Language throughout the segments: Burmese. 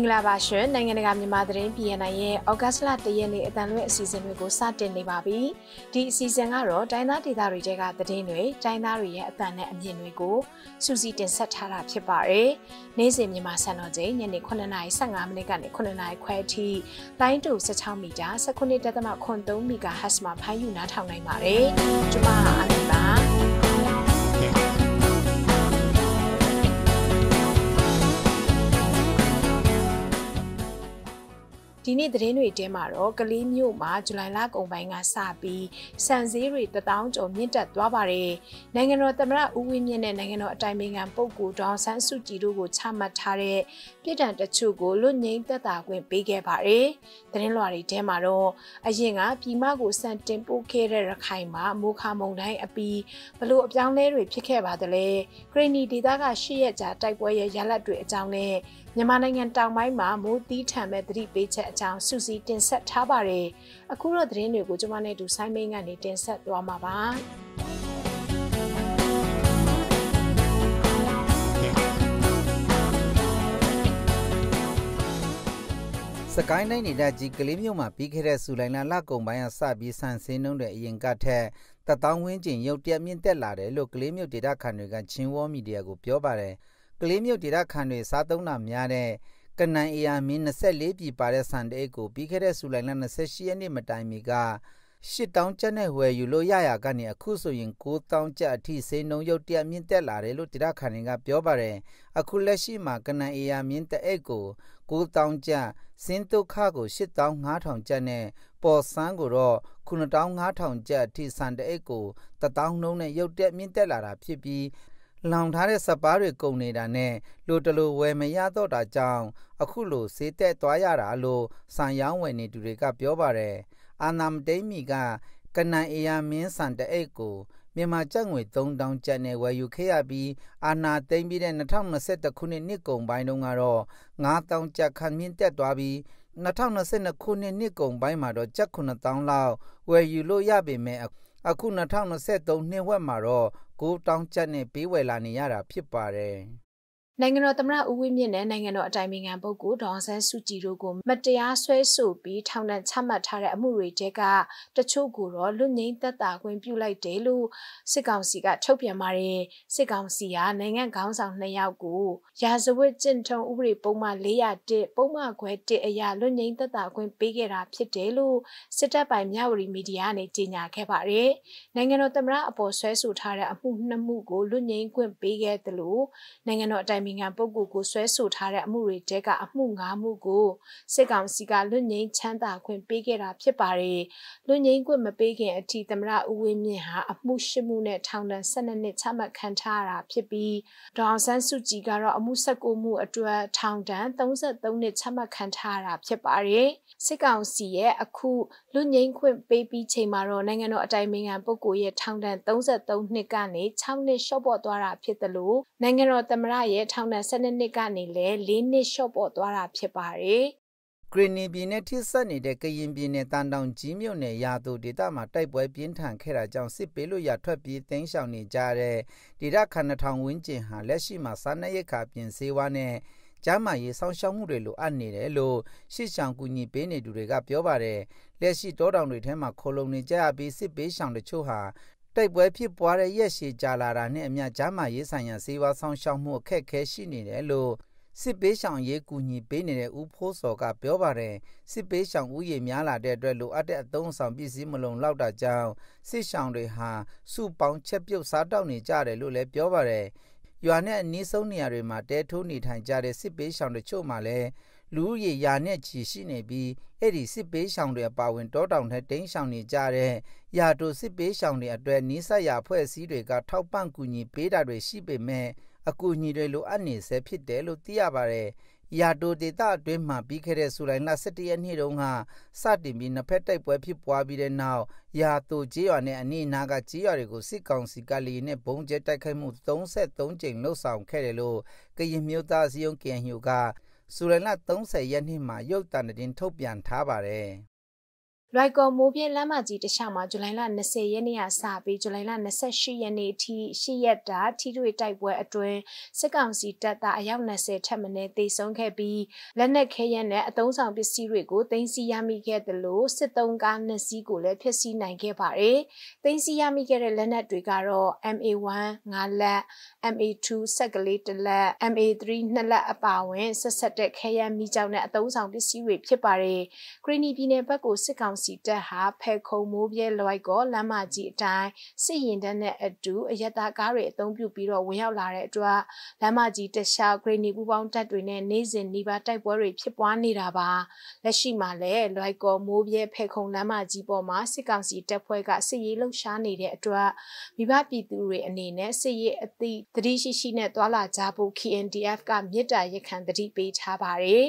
င်္ဂလာပါရှင်နိုင်ငံတကာမြန်မာသတင်း PNN ရဲ့ဩဂတ်လ၁ရက်နေ့အတန်လွင့်အစီအစဉ်တွေကို စတင်နေပါပြီဒီအစီအစဉ်ကတော့တိုင်းသားဒေသတွေတဲကသတင်းတွေတိုင်းသားတွေရဲ့အတန်နဲ့အမြင်တွေကိုစူးစီးတင်ဆက်ထားတာဖြစ်ပါတယ်နေ့စဉ်မြန်မာစံတော်ချိန်ညနေ9:55မိနစ်ကနေ9:00ခွဲအထိလိုင်းတူ16မီတာ19.3 MHz မှာဖမ်းယူနားထောင်နိုင်ပါတယ်ကျွန်မအမီပါဒီနေ့သတင်းတွေထဲမှာတော့ကလေးမြို့မှာဇူလိုင်လကုန်ပိုင်းကစပြီးစံစည်းတွေတထောင်ကျော်မြင့်တက်သွားပါတယ်။နိုင်ငံတော်သမ္မတဦးဝင်းမြင့်နဲ့နိုင်ငံတော်အတိုင်ပင်ခံပုဂ္ဂိုလ်ဒေါက်ဆန်းစုကြည်တို့ကိုချမှတ်ထားတဲ့ပြည်တံတချို့ကိုလွတ်ငင်းသက်သာခွင့်ပေးခဲ့ပါတယ်။သတင်းလွှာတွေထဲမှာတော့အရင်ကပြည်မကိုစံတင်ပို့ခဲ့တဲ့ရခိုင်မှာမိုးခမုံတိုင်းအပီးဘလို့အပြောင်းလဲတွေဖြစ်ခဲ့ပါသလဲ။ခရီနီဒေတာက၈ရက်ကြာတိုက်ပွဲရဲ့ရလဒ်တွေအကြောင်းနဲ့မြန်မာနိုင်ငံတောင်ပိုင်းမှာမိုးသီးထန်မဲ့သတိပေးချက်အကြောင်းစူးစီးတင်ဆက်ထားပါတယ်။အခုတော့သတင်းတွေကိုကျွန်မနဲ့အတူဆိုင်းမင်းကနေတင်ဆက်သွားမှာပါ။စကိုင်းတိုင်းဒေသကြီးကလေးမြို့မှာပြီးခဲ့တဲ့ဇူလိုင်လလကုန်ပိုင်းကစပြီးဆန်ဆင်းနှုန်းတဲ့အရင်ကထက်တပ်တောင်းဝင်းကျင်ရုတ်တရက်မြင့်တက်လာတယ်လို့ကလေးမြို့ဒေသခံတွေကချင်းဝေါမီဒီယာကိုပြောပါတယ်။ကလေးမြို့ဒေသခံတွေစားသုံးတာများတဲ့ကနန်အီယာမင်း24ပြည်ပါတဲ့ဆန်တဲကိုပြီးခဲ့တဲ့ဇူလိုင်လ28ရက်နေ့မတိုင်မီက၈တောင်းကျက်နဲ့ဝယ်ယူလို့ရရကနေအခုဆိုရင်9တောင်းကျက်အထိစိန်နှုံရုပ်တရမြင့်တက်လာတယ်လို့တိရခန်ကပြောပါတယ်အခုလက်ရှိမှာကနန်အေယာမြင့်တက်အိတ်ကို9တောင်းကျက်စင်းတုခကို8တောင်း9000ကျက်နဲ့ပေါ်ဆန်းကိုတော့9တောင်း9000ကျက်အထိစံတအိတ်ကို1000နှုံးနဲ့ရုပ်တက်မြင့်တက်လာတာဖြစ်ပြီးလောင်ထားတဲ့စပါးတွေကုန်နေတာနဲ့လိုတလိုဝယ်မရတော့တာကြောင့်အခုလိုဈေးတက်သွားရတာလို့ဆန်ရောင်းဝယ်နေသူတွေကပြောပါတယ်အာနာမတိမီကကနန်အယာမင်းဆန်တအိတ်ကိုမြန်မာကျပ်ငွေ3000ကျပ်နဲ့ဝယ်ယူခဲ့ရပြီးအာနာသိမ့်ပြီးတဲ့2021ခုနှစ်နှစ်ကုန်ပိုင်းတုန်းကတော့9000ကျပ်ခန့်မြင့်တက်သွားပြီး2022ခုနှစ်နှစ်ကုန်ပိုင်းမှာတော့ကျပ်9000လောက်ဝယ်ယူလို့ရပေမဲ့အခု2023နှစ်ဝက်မှာတော့ကိုးတောင်းချက်နဲ့ပေးဝယ်လာနေရတာဖြစ်ပါတယ်။နိုင်ငံတော်သမ္မတဦးဝင်းမြင့်နဲ့နိုင်ငံတော်အတိုင်ပင်ခံပုဂ္ဂိုလ်ဒေါ်ဆန်းစုကြည်တို့ကိုမတရားဆွဲဆိုပြီးထောင်ဒဏ်ချမှတ်ထားတဲ့အမှုတွေတဲကတချို့ကိုတော့လွတ်ငင်းသက်သာခွင့်ပြုလိုက်တယ်လို့စစ်ကောင်စီကထုတ်ပြန်ပါတယ်စစ်ကောင်စီကနိုင်ငံခေါင်းဆောင်၂ယောက်ကိုရာဇဝတ်ကျင့်ထုံးဥပဒေပုံမှန်401ပုံမှန်ခွဲ1အရာလွတ်ငင်းသက်သာခွင့်ပေးခဲ့တာဖြစ်တယ်လို့စစ်တပ်ပိုင်မြဝတီမီဒီယာနဲ့ကြေညာခဲ့ပါတယ်နိုင်ငံတော်သမ္မတအပေါ်ဆွဲဆိုထားတဲ့အမှုနှစ်မှုကိုလွတ်ငင်းခွင့်ပေးခဲ့တယ်လို့နိုင်ငံတော်အတိုင်ပင်ခံပုဂ္ဂိုလ်ကိုဆွဲဆိုထားတဲ့အမှုတွေတဲကအမှု၅မှုကိုစစ်ကောင်စီကလွတ်ငြိမ်းချမ်းသာခွင့်ပေးခဲ့တာဖြစ်ပါတယ်။လွတ်ငြိမ်းခွင့်မပေးခင်အထိသမရဦးဝင်းမြင့်ဟာအမှုရှိမှုနဲ့ထောင်ဒဏ်12နှစ်ချမှတ်ခံထားရတာဖြစ်ပြီးဒေါအောင်ဆန်းစုကြည်ကတော့အမှု19မှုအတွက်ထောင်ဒဏ်33နှစ်ချမှတ်ခံထားရတာဖြစ်ပါတယ်။စစ်ကောင်စီရဲ့အခုလူငိမ့်ခွင့်ပေးပြီးချိန်မှာတော့နိုင်ငံတော်အတိုင်ပင်ခံပုဂ္ဂိုလ်ရဲ့ထောင်ဒဏ်33နှစ်ကနေ6နှစ်လျှော့ပေါ့သွားတာဖြစ်တယ်လို့နိုင်ငံတော်သမ္မတရဲ့ထောင်ဒဏ်12နှစ်ကနေလည်း4နှစ်လျှော့ပေါ့သွားတာဖြစ်ပါတယ်။ဂရနီပြည်နဲ့ထိစပ်နေတဲ့ကရင်ပြည်နယ်တန်တောင်ကြီးမြို့နယ်ရာသူဒေသမှာတိုက်ပွဲပြင်းထန်ခဲ့တာကြောင့်စစ်ပေးလို့ရထွက်ပြေးတိမ်းရှောင်နေကြတဲ့ဒေသခံထောင်ဝန်းကျင်ဟာလက်ရှိမှာစားနပ်ရိက္ခာပြင်ဆေးဝါးနဲ့ကျမ်းမာရေးဆောင်ရှောက်မှုတွေလိုအပ်နေတယ်လို့ရှစ်ဆောင်ကူညီပေးနေသူတွေကပြောပါတယ်။လက်ရှိတောတောင်တွေထဲမှာခိုလုံနေကြရပြီးစစ်ပေးရှောင်တချို့ဟာတိုက်ပွဲဖြစ်ပွားတဲ့ရက်ရှည်ကြာလာတာနဲ့အမျှဂျာမာရေးဆိုင်ရာစေဝါဆောင်ရှောက်မှုအခက်အခဲရှိနေတယ်လို့စစ်ပေးရှောင်ရေးကူညီပေးနေတဲ့ဦးဖိုးစော်ကပြောပါတယ်စစ်ပေးရှောင်ဦးရေများလာတဲ့အတွက်လိုအပ်တဲ့အသုံးအဆောင်ပစ္စည်းမလုံလောက်တာကြောင့်စစ်ရှောင်တွေဟာစုပေါင်းချက်ပြုတ်စားတောက်နေကြတယ်လို့လည်းပြောပါတယ်ရွာနဲ့အနီးဆုံးနေရာတွေမှာတဲထိုးနေထိုင်ကြတဲ့စစ်ပေးရှောင်တချို့မှလည်းလူဦးရေရာနဲ့ချီရှိနေပြီးအဲ့ဒီစစ်ပေးဆောင်တွေအပါဝင်တောတောင်ထဲတိမ်းဆောင်နေကြတဲ့ရာတိုစစ်ပေးဆောင်တွေအတွက်နီးစပ်ရာဖွဲ့စည်းတွေက ထောက်ပံ့ကူညီပေးတာတွေရှိပေမဲ့အကူအညီတွေလိုအပ်နေဆဲဖြစ်တယ်လို့သိရပါတယ်။ရာတိုဒေသအတွင်းမှာပြီးခဲ့တဲ့ဇူလိုင်လ17ရက်နေ့တုန်းကစတင်ပြီးနှစ်ဖက်တိုက်ပွဲဖြစ်ပွားပြီးတဲ့နောက်ရာတိုကြေးရွာနဲ့အနီးအနားကကြေးရွာတွေကိုစစ်ကောင်စီကလေနဲ့ဘုံကျဲတိုက်ခိုက်မှု33ကြိမ်လှုပ်ဆောင်ခဲ့တယ်လို့ကရင်မျိုးသားစည်းရုံး KNU ကဇူလိုင်လ30ရက်နေ့မှာရုပ်တံတင်ထုတ်ပြန်ထားပါတယ်လွိုက်ကော်မိုးပြင်းလမ်းမကြီးတစ်လျှောက်မှာဇူလိုင်လ20ရက်နေ့ကစပြီးဇူလိုင်လ28ရက်နေ့ထိ10ရက်တာထိတွေ့တိုက်ပွဲအတွင်းစစ်ကောင်စီတပ်သားအယောက်20ထက်မနည်းသေဆုံးခဲ့ပြီးလက်နက်ခဲယမ်းနဲ့အသုံးဆောင်ပစ္စည်းတွေကိုသိမ်းဆည်းရမိခဲ့တယ်လို့စစ်သုံးကားနှစ်စီးကိုလည်းဖျက်ဆီးနိုင်ခဲ့ပါတယ်။သိမ်းဆည်းရမိခဲ့တဲ့လက်နက်တွေကတော့ MA1 9လက် MA2 ဆက်ကလေး1လက် MA3 2လက်အပါအဝင်ဆက်ဆက်တဲ့ခဲယမ်းမိကြောင်နဲ့အသုံးဆောင်ပစ္စည်းတွေဖြစ်ပါတယ်။ခရီနီပြည်နယ်ဘက်ကိုစစ်ကောင်ကောင်စီတပ်ဟာဖဲခုံမိုးပြဲလွိုက်ကောလမ်းမကြီးအတိုင်းစစ်ရင်တန်းနဲ့အတူအယက်သားကားတွေအုံပြုပြီးတော့ဝင်ရောက်လာတဲ့အတွက်လမ်းမကြီးတခြားဂရိနီပူပေါင်းတပ်တွေနဲ့နေစဉ်နေပါတိုက်ပွဲတွေဖြစ်ပွားနေတာပါလက်ရှိမှာလည်းလွိုက်ကောမိုးပြဲဖဲခုံလမ်းမကြီးပေါ်မှာစစ်ကောင်စီတပ်ဖွဲ့ကစစ်ရေးလှုပ်ရှားနေတဲ့အတွက်မိဘပြည်သူတွေအနေနဲ့စစ်ရေးအသည့်တတိရှိရှိနဲ့တွာလာကြဖို့ KNDF ကမြစ်တာရခံတတိပေးထားပါတယ်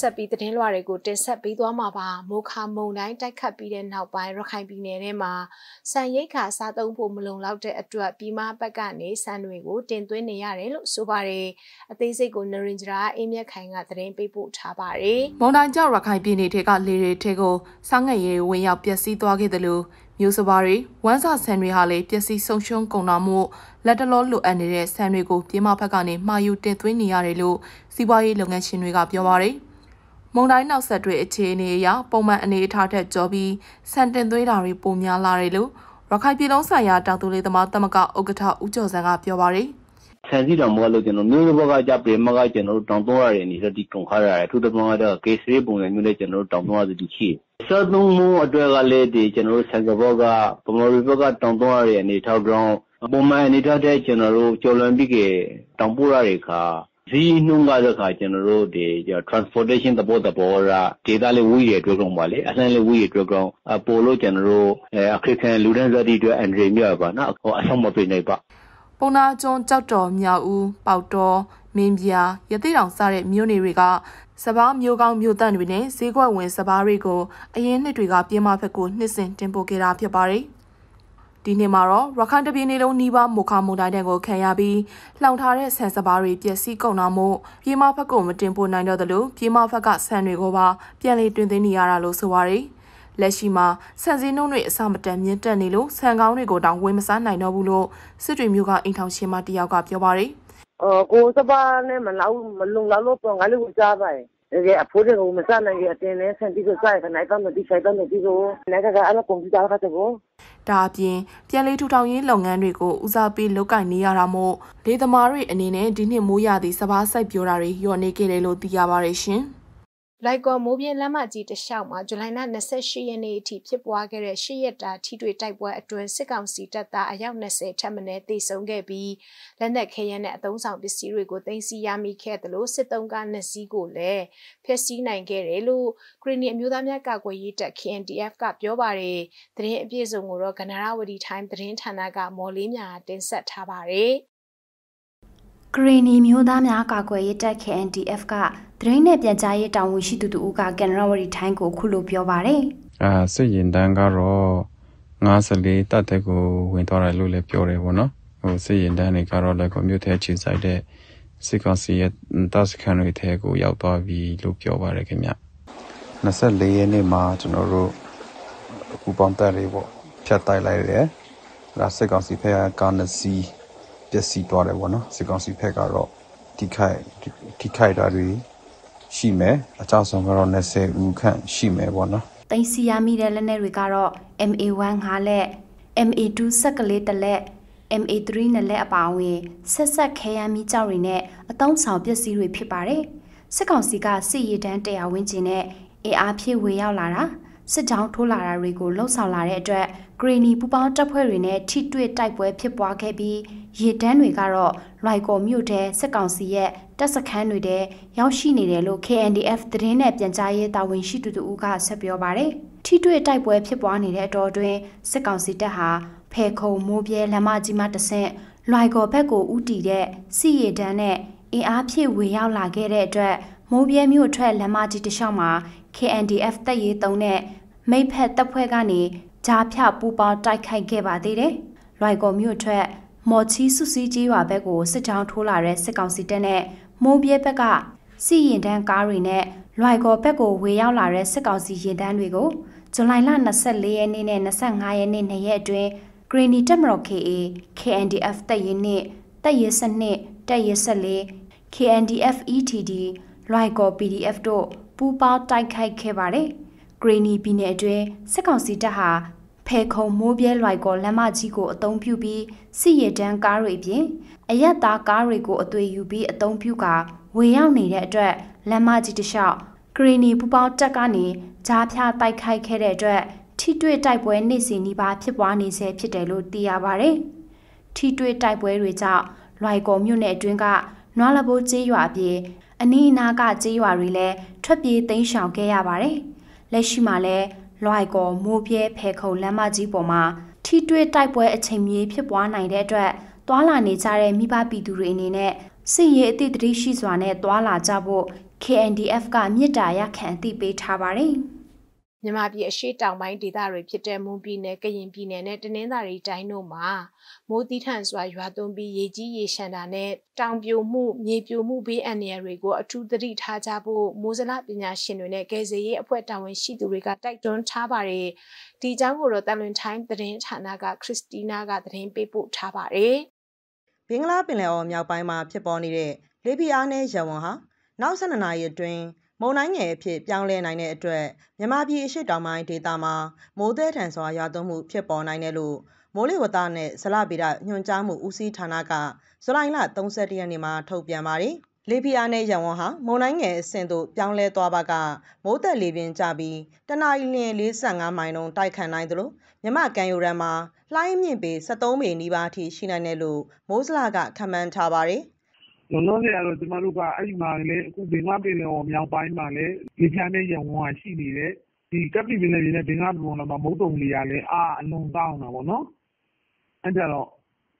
ဆက်ပြီးသတင်းလွှာတွေကိုတင်ဆက်ပေးသွားမှာပါမိုခါမုံတိုင်းတိုက်ခတ်ပြီးတဲ့နောက်ပိုင်းရခိုင်ပြည်နယ်ထဲမှာဆန်ရိတ်ခါစားသုံးဖို့မလုံလောက်တဲ့အတွက်ပြည်မဘက်ကနေဆန်တွေကိုတင်သွင်းနေရတယ်လို့ဆိုပါတယ်အသေးစိတ်ကိုနရင်ဂျရာအေးမြက်ခိုင်ကသတင်းပေးပို့ထားပါတယ်မုံတိုင်းကြောင့်ရခိုင်ပြည်နယ်ထဲကလေတွေထဲကိုစောင်းငယ်ရေဝင်ရောက်ပျက်စီးသွားခဲ့တယ်လို့မျိုးစပါတွေဝမ်းစာဆန်တွေဟာလည်းပျက်စီးဆုံးရှုံးကုန်တာမို့လက်တလောလိုအပ်နေတဲ့ဆန်တွေကိုပြင်းမဘက်ကနေမှာယူတင်သွင်းနေရတယ်လို့စီးပွားရေးလုပ်ငန်းရှင်တွေကပြောပါတယ်။မုန်တိုင်းနောက်ဆက်တွဲအခြေအနေအရပုံမှန်အနေအထားထက်ကျော်ပြီးဆန်တင်သွေးတာတွေပိုများလာတယ်လို့ရခိုင်ပြည်လုံးဆိုင်ရာတောင်သူလေးသမားတမကဥက္ကဋ္ဌဦးကျော်စံကပြောပါရယ်ဆန်စီတော်မလို့ကျွန်တော်မျိုးဘက်ကကြပြေမကကျွန်တော်တောင်သွေးရတယ်နေတော့ဒီကုန်ခါရတယ်သူတမကတော့ကေစရီပုံစံမျိုးနဲ့ကျွန်တော်တောင်သွေးရသည်ရှိစောသုံးမှုအတွက်ကလည်းဒီကျွန်တော်ဆန်ကဘောကပမော်ရီဘက်ကတောင်သွေးရတဲ့အနေထောက်ကြောင်းပုံမှန်အနေထားတဲ့ကျွန်တော်တို့ကျော်လွန်ပြီးကတောင်ပို့ရတဲ့အခါဈေးနှုန်းကတော့ခါကျွန်တော်တို့ဒီ transportation သဘောသဘောကဒေတာလေးဝေးရအတွက်ကောင်ပါလေအလန်းလေးဝေးရအတွက်ကောင်အပို့လို့ကျွန်တော်တို့အခက်ခဲလူဒန်းစားတီအတွက်အန်ဒရီမြောက်ပါနော်ဟိုအဆောင်မပေးနိုင်ပါပုံနာကျွန်းကြောက်တော်မြောက်ဦးပေါတော်မင်းပြာရသေးတောင်စတဲ့မြို့နယ်တွေကစပားမျိုးကောင်းမျိုးတန့်တွေနဲ့ဈေးကွက်ဝင်စပားတွေကိုအရင်နှစ်တွေကပြင်မဖက်ကိုနှစ်စဉ်တင်ပို့ခဲ့တာဖြစ်ပါတယ်။ဒီနေ့မှာတော့ရခိုင်တပြည်နေလုံးနီးပါးမူခမုန်တိုင်းတဲ့ကိုခံရပြီးလှောင်ထားတဲ့ဆန်စပါးတွေပျက်စီးကုန်တာမို့ပြည်မဖက်ကိုမတင်ပို့နိုင်တော့သလိုပြည်မဖက်ကဆန်တွေကိုပါပြန်လေတွင်သွင်းနေရတာလို့ဆိုပါရယ်လက်ရှိမှာဆန်စည်းနှုန်းတွေအဆမတန်မြင့်တက်နေလို့ဆန်ကောင်းတွေကိုတောင်ဝယ်မစားနိုင်တော့ဘူးလို့စစ်တွေမျိုးကအိမ်ထောင်ရှင်မတယောက်ကပြောပါရယ်အော်ကိုစပါးနဲ့မလောက်မလုံလောက်လို့တော့ငါလည်းကိုစားပါရယ်တကယ်အဖိုးတွေကမစားနိုင်ရတဲ့အတင်းနဲ့ဆန်ပြီးတော့စားရခဏတော့မသိဆိုင်တော့မသိဘူး။နောက်ကအလားကွန်ပျူတာကတော့ဒါအပြင်ပြန်လေထူထောင်ရေးလုပ်ငန်းတွေကိုဦးစားပေးလုပ်ကိုင်နေရတာမို့လေသမားတွေအနေနဲ့ဒီနှစ်မိုးရာသီစပါးစိုက်ပျိုးတာတွေညှော်နေခဲ့တယ်လို့သိရပါတယ်ရှင်။လိုက်ကော်မိုးပြင်းလက်မကြီးတလျှောက်မှာဇူလိုင်လ28ရက်နေ့အထိဖြစ်ပွားခဲ့တဲ့၈ရက်တာထိတွေ့တိုက်ပွဲအတွင်းစစ်ကောင်စီတပ်သားအယောက်20ထပ်မံတေဆုံးခဲ့ပြီးလက်နက်ခဲယမ်းနဲ့အသုံးဆောင်ပစ္စည်းတွေကိုသိမ်းဆည်းရမိခဲ့တယ်လို့စစ်တုံးကနှစ်စီးကိုလည်းဖျက်ဆီးနိုင်ခဲ့တယ်လို့ခရီးနီအမျိုးသားများကာကွယ်ရေးတပ် KNDF ကပြောပါတယ်။သတင်းအပြည့်အစုံကိုတော့ကနရာဝတီ time သတင်းဌာနကမော်လေးမြာတင်ဆက်ထားပါတယ်။ကရီနီမျိုးသားများကာကွယ်ရေးတပ် KNDF ကသတင်းနဲ့ပြန်ကြားရေးတာဝန်ရှိသူတူကကန်ရဝတီထိုင်းကိုခုလိုပြောပါရယ်အာစစ်ရင်တန်းကတော့54တပ်တဲ့ကိုဝင်သွားတယ်လို့လည်းပြောတယ်ပေါ့နော်ဟိုစစ်ရင်တန်းတွေကတော့လည်းကိုမြို့ထဲခြေဆိုင်တဲ့စစ်ကောင်စီရဲ့တပ်စခန်းတွေထဲကို ရောက်သွားပြီလို့ပြောပါရယ်ခင်ဗျ24ရက်နေ့မှာကျွန်တော်တို့အခုပေါင်းတက်လေးပေါ့ဖြတ်တိုက်လိုက်တယ်ဒါစစ်ကောင်စီဖက်ကကာနစီပျက်စီးသွားတယ်ပေါ့နော်စစ်ကောင်စီဘက်ကတော့ထိခိုက်ထိခိုက်တာတွေရှိမယ်အကြောက်ဆုံးကတော့20ဦးခန့်ရှိမယ်ပေါ့နော်တင်စီရမိတဲ့လက်နက်တွေကတော့ MA1 ငါလက် MA2 ဆက်ကလေးတစ်လက် MA3 နဲ့လက်အပါအဝင်ဆက်ဆက်ခဲယမ်းမီးကြောက်တွေနဲ့အတုံးဆောင်ပစ္စည်းတွေဖြစ်ပါတယ်စစ်ကောင်စီကစစ်ရေးတန်းတရားဝင်ကျင်နဲ့အင်အားဖြည့်ဝေရောက်လာတာစစ်ကြောင်းထိုးလာတာတွေကိုလှုပ်ဆောင်လာတဲ့အတွက်ဂရီနီပူပေါင်းတပ်ဖွဲ့တွေနဲ့ထိတွေ့တိုက်ပွဲဖြစ်ပွားခဲ့ပြီးရေတန်းတွေကတော့လွိုက်ကော်မြို့ထဲစစ်ကောင်စီရဲ့တပ်စခန်းတွေထဲရောက်ရှိနေတယ်လို့ KNDF သတင်းနဲ့ပြန်ကြားရေးတာဝန်ရှိသူတို့ကဆက်ပြောပါရယ်ထိတွေ့တိုက်ပွဲ ဖြစ်ပွားနေတဲ့အတော်အတွင်းစစ်ကောင်စီတပ်ဟာဖဲခုံမိုးပြဲလမ်းမကြီးမှတဆင့်လွိုက်ကော်ဘက်ကိုဥတီတဲ့စီရီတန်းနဲ့အင်အားဖြည့်ဝေရောက်လာခဲ့တဲ့အတွက်မိုးပြဲမြို့ထွက်လမ်းမကြီးတစ်လျှောက်မှာ KNDF တပ်ရည်တုံးနဲ့မိဖက်တပ်ဖွဲ့ကနေကြားဖြပူပေါင်းတိုက်ခိုက်ခဲ့ပါသေးတယ်။လွိုင်ကော်မြို့ထွက် မော်ချီစုစည်းကြီးရွာဘက်ကိုစစ်ကြောင်းထိုးလာတဲ့စစ်ကောင်စီတပ်နဲ့မိုးပြဲဘက်ကစီရင်တန်းကားတွေနဲ့လွိုင်ကော်ဘက်ကိုဝေရောက်လာတဲ့စစ်ကောင်စီရင်တန်းတွေကိုဇူလိုင်လ24ရက်နေ့နဲ့25ရက်နေ့နှစ်ရက်အတွင်း Greeny တပ်မတော် KA KNDF တပ်ရင်းနှင့်တပ်ရင်းစနစ်တပ်ရင်း14 KNDF ETD လွိုင်ကော် PDF တို့ပူးပေါင်းတိုက်ခိုက်ခဲ့ပါတယ်။ဂရီနီပြည်နယ်အတွင်းစစ်ကောင်စီတပ်ဟာဖဲခုံမိုးပြဲလွိုက်ကော လမ်းမကြီးကိုအသုံးပြုပြီးစစ်ရတန်းကားတွေဖြင့်အရက်သားကားတွေကိုအသွေယူပြီးအသုံးပြုကာဝင်ရောက်နေတဲ့အတွက်လမ်းမကြီးတစ်လျှောက်ဂရီနီပူပေါင်းတက်ကနေကြားဖြားတိုက်ခိုက်ခဲ့တဲ့အတွက်ထိတွေ့တိုက်ပွဲနေ့စဉ်နီးပါးဖြစ်ပွားနေဆဲဖြစ်တယ်လို့သိရပါတယ်။ထိတွေ့တိုက်ပွဲတွေကြောင့်လွိုက်ကောမြို့နယ်အတွင်းကနွားလဘိုးကျေးရွာအပြင် အနီးအနားကကျေးရွာတွေလည်းထွက်ပြေးတိမ်းရှောင်ခဲ့ရပါတယ်။လက်ရှိမှာလည်းလွိုင်ကော်မိုးပြဲဖဲခုံလမ်းမကြီးပေါ်မှာထိတွေ့တိုက်ပွဲအချိန်မြေဖြစ်ပွားနိုင်တဲ့အတွက်သွာလာနေကြတဲ့မိဘပြည်သူတွေအနေနဲ့စစ်ရေးအသည့်တတိရှိစွာနဲ့သွာလာကြဖို့ KNDF ကမြစ်တာရခံအသိပေးထားပါတယ်။မြန်မာပြည်အရှေ့တောင်ပိုင်းဒေသတွေဖြစ်တဲ့မွန်ပြည်နယ်၊ကရင်ပြည်နယ်နဲ့တနင်္သာရီတိုင်းတို့မှာမိုးသီးထန်စွာရွာသွန်းပြီးရေကြီးရေရှမ်းတာနဲ့တောင်ပြိုမှု၊မြေပြိုမှုဘေးအန္တရာယ်တွေကိုအထူးသတိထားကြဖို့မိုးစလပညာရှင်တွေနဲ့ကယ်ဆယ်ရေးအဖွဲ့တာဝန်ရှိသူတွေကတိုက်တွန်းထားပါတယ်။ဒီအကြောင်းကိုတော့တန်လွင်တိုင်းသတင်းဌာနကခရစ်တီနာကသတင်းပေးပို့ထားပါတယ်။ဘင်္ဂလားပင်လယ်အော်မြောက်ပိုင်းမှာဖြစ်ပေါ်နေတဲ့လေပြင်းအားနဲ့ရဝံဟာနောက်၁၂နာရီအတွင်းမုန်တိုင်းငယ်အဖြစ်ပြောင်းလဲနိုင်တဲ့အတွက်မြန်မာပြည်အရှိတောင်ပိုင်းဒေသမှာမိုးသည်ထန်စွာရွာသွန်းမှုဖြစ်ပေါ်နိုင်တယ်လို့မိုးလေဝသနဲ့ဇလဗေဒညွှန်ကြားမှုဦးစီးဌာနကဇူလိုင်လ31ရက်နေ့မှာထုတ်ပြန်ပါတယ်။လေပြင်းနဲ့ရံဝန်းဟာမုန်တိုင်းငယ်အဆင့်သို့ပြောင်းလဲသွားပါကမိုးသက်လေပြင်းကျပြီးတနအီလ45မိုင်လုံးတိုက်ခတ်နိုင်သလိုမြမကန်ယိုရံမှာလှိုင်းမြင့်ပေ73ပေနီးပါးအထိရှိနိုင်တယ်လို့မိုးစလာကခန့်မှန်းထားပါတယ်လောလောဆယ်ကတော့ကျမတို့ကအဲဒီမှာလည်းဘင်္ဂလားပင်လယ်အော်မြောက်ပိုင်းမှာလည်းလေပြင်းအားနည်းရပ်ဝန်းကရှိနေတယ်။ကပ္ပလီပင်လယ်ပြင်နဲ့ဘင်္ဂလားပင်လယ်အော်ကြားမှာမုတ်သုန်လေကလည်းအားအလွန်ကောင်းတာပေါ့နော်။အဲဒါကြောင့်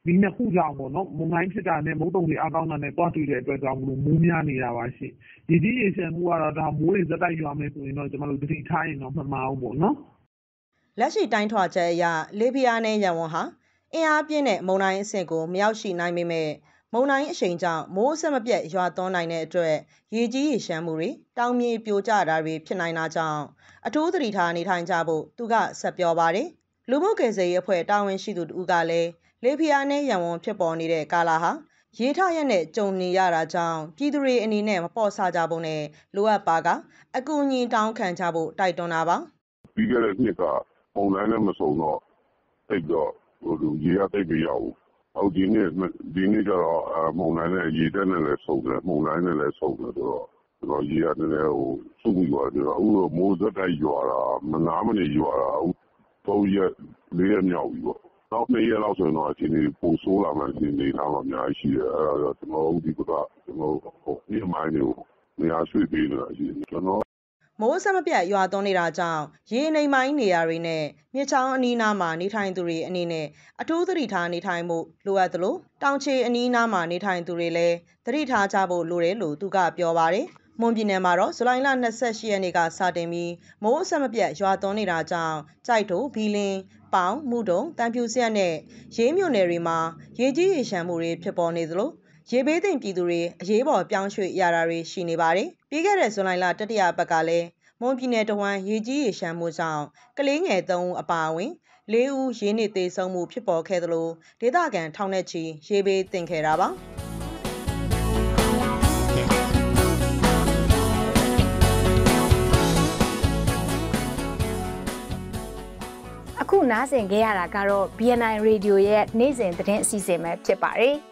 ဒီနှစ်ခုကြောင့်ပေါ့နော်မုန်တိုင်းဖြစ်တာနဲ့မုတ်သုန်လေအားကောင်းတာနဲ့သွားတွေ့တဲ့အတွက်ကြောင့်မို့မိုးများနေတာပါရှင့်။ရေကြီးရေလျှံမှုကတော့မိုးတွေဆက်တိုက်ရွာမယ်ဆိုရင်တော့ကျမတို့သတိထားရင်တော့မမှားဘူးပေါ့နော်။”လက်ရှိတိုင်းထွာချက်အရလေဖိအားနည်းရပ်ဝန်းဟာအင်အားပြင်းတဲ့မုန်တိုင်းအဆင့်ကိုမရောက်ရှိနိုင်ပေမဲ့မုန်တိုင်းအရှိန်ကြောင့်မိုးအဆက်မပြတ်ရွာသွန်းနိုင်တဲ့အတွက်ရေကြီးရေလျှံမှုတွေတောင်မြေပြိုကျတာတွေဖြစ်နိုင်တာကြောင့်အထူးသတိထားနေထိုင်ကြဖို့သူကဆက်ပြောပါတယ်။လူမှုကယ်ဆယ်ရေးအဖွဲ့တာဝန်ရှိသူတို့ကလည်းလေဖီယာနဲ့ရံဝန်ဖြစ်ပေါ်နေတဲ့ကာလာဟာရေထရက်နဲ့ကြုံနေရတာကြောင့်ပြည်သူတွေအနေနဲ့မပေါ်ဆကြဖို့နဲ့လိုအပ်ပါကအကူအညီတောင်းခံကြဖို့တိုက်တွန်းတာပါ။ပြီးခဲ့တဲ့နှစ်ကပုံလမ်းနဲ့မစုံတော့တိတ်တော့ဟိုလူရေရတိတ်မရောက်ဘူး။ဒီနေ့ကျတော့မုန်တိုင်းနဲ့ရေတက်နဲ့လည်းဆုံတယ်။မုန်တိုင်းနဲ့လည်းဆုံတယ်ဆိုတော့ရေကနည်းနည်းစုမိသွားတယ်။အခုတော့မိုးဆက်တိုက်ရွာတာမနားမနေရွာတာအခု၃ရက်၄ရက်မြောက်ပြီပေါ့။နောက်၂ရက်လောက်ဆိုရင်တော့အခြေအနေပိုဆိုးလာမယ့်အနေအထားမှာအများကြီးရှိတယ်။အဲဒါကြောင့်ကျနော်တို့ဒီဘက်ကအမြင့်ပိုင်းတွေကိုနေရာရွှေ့ပေးနေတာရှိတယ်။ကျနော်မိုးဆက်မပြတ်ရွာသွန်းနေတာကြောင့် ရေနေမိုင်းနေရာတွေနဲ့မြစ်ချောင်းအနီးနားမှာနေထိုင်သူတွေအနေနဲ့အထူးသတိထားနေထိုင်မှုလိုအပ်သလိုတောင်ချေအနီးနားမှာနေထိုင်သူတွေလည်းသတိထားကြဖို့လိုတယ်လို့သူကပြောပါတယ်။မွန်ပြည်နယ်မှာတော့ဇူလိုင်လ28ရက်နေ့ကစတင်ပြီးမိုးအဆက်မပြတ်ရွာသွန်းနေတာကြောင့်ကြိုက်တိုဘီလင်းပေါင်မုဒုံတန်ဖြူစရက်နဲ့ရေးမြို့နယ်တွေမှာ ရေကြီးရေရှမ်းမှုတွေဖြစ်ပေါ်နေသလိုရေဘေးသင့်ပြည်သူတွေအရေးပေါ်ပြောင်းရွှေ့ရတာတွေရှိနေပါတယ်။ပြီးခဲ့တဲ့ဇွန်လလတတိယပတ်ကလည်းမွန်ပြည်နယ်တဝမ်းရေကြီးရေရှမ်းမှုကြောင့်ကလေးငယ်၃ဦးအပါအဝင်၄ဦးရေနစ်သေဆုံးမှုဖြစ်ပေါ်ခဲ့သလိုဒေသခံထောင်နဲ့ချီရေဘေးသင့်ခဲ့တာပါ။ခုနားဆင်ခဲ့ရတာကတော့ BNI Radio ရဲ့နေ့စဉ်သတင်းအစီအစဉ်ပဲဖြစ်ပါတယ်။